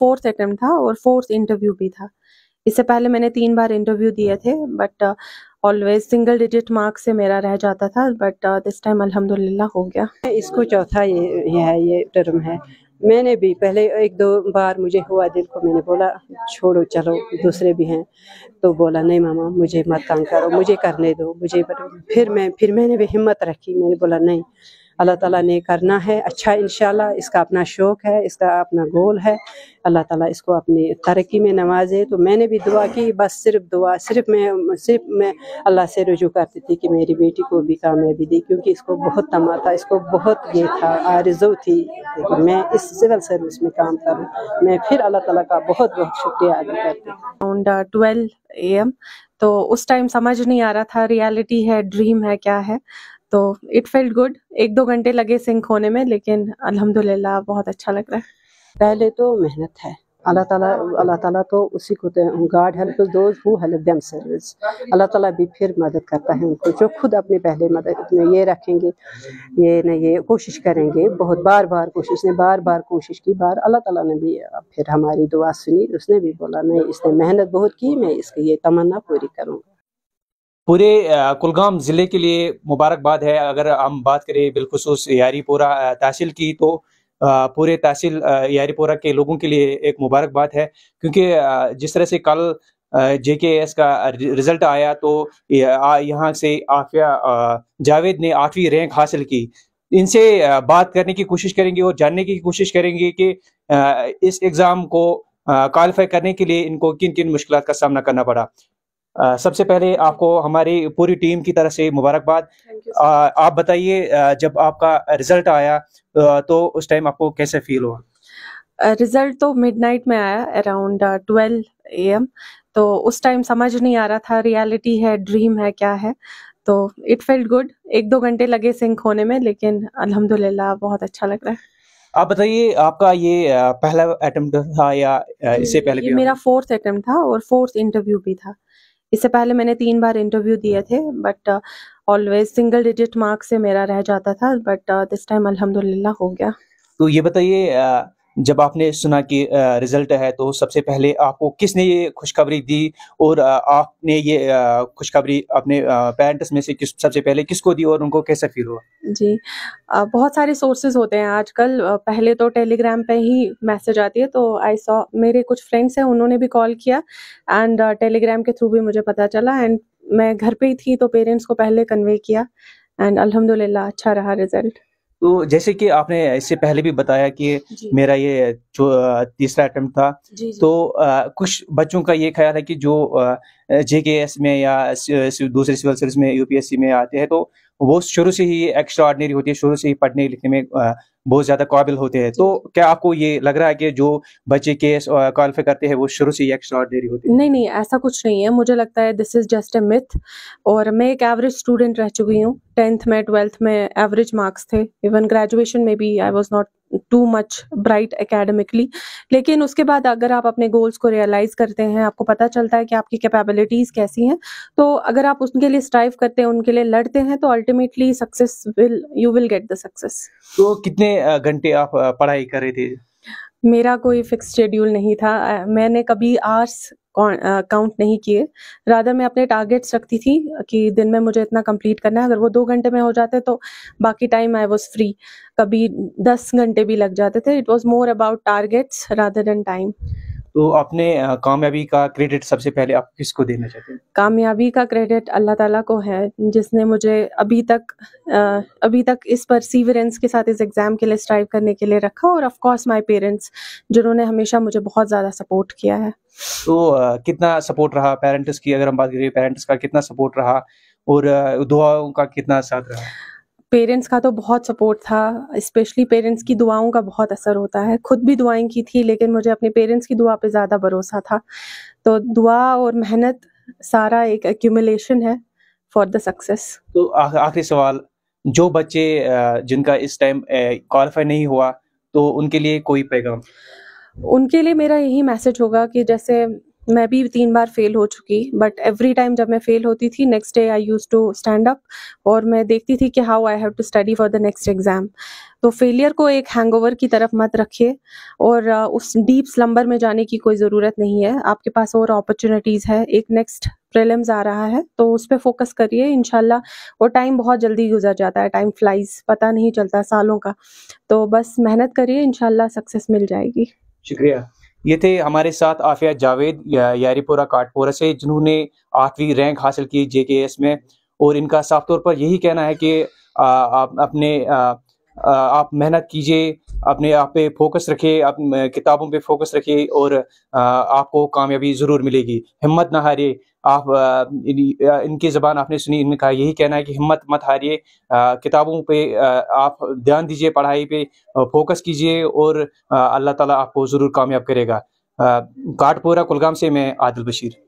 Fourth attempt था और fourth interview भी था इससे पहले मैंने तीन बार इंटरव्यू दिए हाँ। थे but always single digit marks से मेरा रह जाता था बट दिस uh, टाइम अल्हम्दुलिल्लाह हो गया इसको चौथा ये, ये है ये टर्म है मैंने भी पहले एक दो बार मुझे हुआ दिल को मैंने बोला छोड़ो चलो दूसरे भी हैं तो बोला नहीं मामा मुझे मत तंग करो मुझे करने दो मुझे फिर मैं फिर मैंने भी हिम्मत रखी मैंने बोला नहीं अल्लाह ताला ने करना है अच्छा इन इसका अपना शौक़ है इसका अपना गोल है अल्लाह ताला इसको अपनी तरक्की में नवाजे तो मैंने भी दुआ की बस सिर्फ दुआ सिर्फ मैं सिर्फ मैं अल्लाह से रुजू करती थी कि मेरी बेटी को भी कामयाबी दी क्योंकि इसको बहुत तमा था इसको बहुत ये था आरजो थी कि मैं इस सिविल सर्विस में काम करूँ मैं फिर अल्लाह ताला का बहुत बहुत शुक्रिया अदा करती हूँ अराउंड ट्वेल्व ए एम तो उस टाइम समझ नहीं आ रहा था रियलिटी है ड्रीम है क्या है तो इट फेल्ट गुड एक दो घंटे लगे सिंक होने में लेकिन अल्हम्दुलिल्लाह बहुत अच्छा लग रहा है पहले तो मेहनत है अल्लाह ताला अल्लाह ताला तो उसी को God help those who help themselves Allah ताला भी फिर मदद करता है उनको जो खुद अपने पहले मदद में ये रखेंगे ये न ये कोशिश करेंगे बहुत बार बार कोशिश ने बार बार कोशिश की बार अल्लाह ताला ने भी फिर हमारी दुआ सुनी उसने भी बोला नहीं इसने मेहनत बहुत की मैं इसकी ये तमन्ना पूरी करूँगा पूरे कुलगाम ज़िले के लिए मुबारकबाद है अगर हम बात करें बिलखसूस यारीपोरा तहसील की तो पूरे तहसील यारीपोरा के लोगों के लिए एक मुबारकबाद है क्योंकि जिस तरह से कल जे के एस का रिजल्ट आया तो यहाँ से आफिया जावेद ने आठवीं रैंक हासिल की इनसे बात करने की कोशिश करेंगे और जानने की कोशिश करेंगे कि इस एग्ज़ाम को क्वालिफाई करने के लिए इनको किन किन मुश्किल का सामना करना पड़ा सबसे पहले आपको हमारी पूरी टीम की तरफ से मुबारकबाद आप बताइए जब आपका रिजल्ट आया तो उस टाइम आपको कैसे फील हुआ रिजल्ट तो मिडनाइट में आया अराउंड ट्वेल्व ए एम तो उस टाइम समझ नहीं आ रहा था रियलिटी है ड्रीम है क्या है तो इट फेल्ट गुड एक दो घंटे लगे सिंक होने में लेकिन अल्हम्दुलिल्लाह बहुत अच्छा लग रहा है आप बताइए आपका ये पहला अटेम्प्ट था या इससे पहले ये मेरा फोर्थ अटेम्प्ट था और फोर्थ इंटरव्यू भी था इससे पहले मैंने तीन बार इंटरव्यू दिए थे but always single digit marks से मेरा रह जाता था बट दिस टाइम अलहमदुल्ला हो गया तो ये बताइए uh, जब आपने सुना कि रिजल्ट है तो सबसे पहले आपको किसने ये खुशखबरी दी और आपने ये खुशखबरी अपने पेरेंट्स में से किस सबसे पहले किसको दी और उनको कैसा फील हुआ जी बहुत सारे सोर्सेज होते हैं आजकल पहले तो टेलीग्राम पे ही मैसेज आती है तो आई सॉ मेरे कुछ फ्रेंड्स हैं उन्होंने भी कॉल किया एंड टेलीग्राम के थ्रू भी मुझे पता चला एंड मैं घर पे ही थी तो पेरेंट्स को पहले कन्वे किया एंड अलहमदुल्ला अच्छा रहा रिजल्ट तो जैसे कि आपने इससे पहले भी बताया कि मेरा ये जो तीसरा अटेम्प्ट था जी, जी। तो आ, कुछ बच्चों का ये ख्याल है कि जो एस में या दूसरे सिविल सर्विस में यूपीएससी में आते हैं तो वो शुरू से ही एक्स्ट्रा ऑर्डनरी होती है शुरू से ही पढ़ने लिखने में आ, बहुत ज़्यादा काबिल होते हैं तो क्या आपको ये लग रहा है कि जो बच्चे के क्वालिफाई करते हैं वो शुरू से ही एक्स्ट्रा होते हैं नहीं नहीं ऐसा कुछ नहीं है मुझे लगता है this is just a myth और मैं एक एवरेज स्टूडेंट रह चुकी हूँ टेंथ में ट्वेल्थ में एवरेज मार्क्स थे इवन ग्रेजुएशन में भी I was not too much bright academically लेकिन उसके बाद अगर आप अपने गोल्स को रियलाइज करते हैं आपको पता चलता है कि आपकी कैपेबिलिटीज कैसी हैं तो अगर आप उनके लिए स्ट्राइव करते हैं उनके लिए लड़ते हैं तो ultimately success will you will get the success तो कितने घंटे आप पढ़ाई कर रहे थे मेरा कोई फिक्स शेड्यूल नहीं था मैंने कभी आर्स काउंट नहीं किए राधा मैं अपने टारगेट्स रखती थी कि दिन में मुझे इतना कंप्लीट करना है अगर वो दो घंटे में हो जाते तो बाकी टाइम आई वॉज फ्री कभी दस घंटे भी लग जाते थे it was more about targets rather than time तो अपने कामयाबी का क्रेडिट सबसे पहले आप किसको देना चाहते हैं कामयाबी का क्रेडिट अल्लाह ताला को है जिसने मुझे अभी तक अभी तक इस परसीवरेंस के साथ इस एग्ज़ाम के लिए स्ट्राइव करने के लिए रखा और ऑफ कोर्स माय पेरेंट्स जिन्होंने हमेशा मुझे बहुत ज़्यादा सपोर्ट किया है तो कितना सपोर्ट रहा पेरेंट्स की अगर हम बात करें पेरेंट्स का कितना सपोर्ट रहा और दुआओं का कितना साथ रहा पेरेंट्स का तो बहुत सपोर्ट था स्पेशली पेरेंट्स की दुआओं का बहुत असर होता है खुद भी दुआएं की थी लेकिन मुझे अपने पेरेंट्स की दुआ पे ज़्यादा भरोसा था तो दुआ और मेहनत सारा एक एक्यूमुलेशन है फॉर द सक्सेस तो आखिरी सवाल जो बच्चे जिनका इस टाइम क्वालिफाई नहीं हुआ तो उनके लिए कोई पैगाम उनके लिए मेरा यही मैसेज होगा कि जैसे मैं भी तीन बार फेल हो चुकी बट एवरी टाइम जब मैं फेल होती थी next day I used to stand up और मैं देखती थी कि how I have to study for the next exam तो फेलियर को एक हैंगओवर की तरफ मत रखिए और uh, उस डीप स्लम्बर में जाने की कोई ज़रूरत नहीं है आपके पास और अपॉर्चुनिटीज़ है एक नेक्स्ट प्रिलिम्स आ रहा है तो उस पर फोकस करिए इनशाला वो टाइम बहुत जल्दी गुजर जाता है टाइम फ्लाइज पता नहीं चलता सालों का तो बस मेहनत करिए इनशाला सक्सेस मिल जाएगी शुक्रिया ये थे हमारे साथ आफिया जावेद यारीपोरा काटपोरा से जिन्होंने आठवीं रैंक हासिल की जे में और इनका साफ तौर पर यही कहना है कि आ, आप अपने आ, आ, आप मेहनत कीजिए अपने आप पे फोकस रखिए आप किताबों पे फोकस रखिए और आपको कामयाबी ज़रूर मिलेगी हिम्मत ना हारिए आप इनकी ज़बान आपने सुनी इनका यही कहना है कि हिम्मत मत हारिए किताबों पे आप ध्यान दीजिए पढ़ाई पे फोकस कीजिए और अल्लाह ताला आपको ज़रूर कामयाब करेगा काटपोरा कुलगाम से मैं आदिल बशीर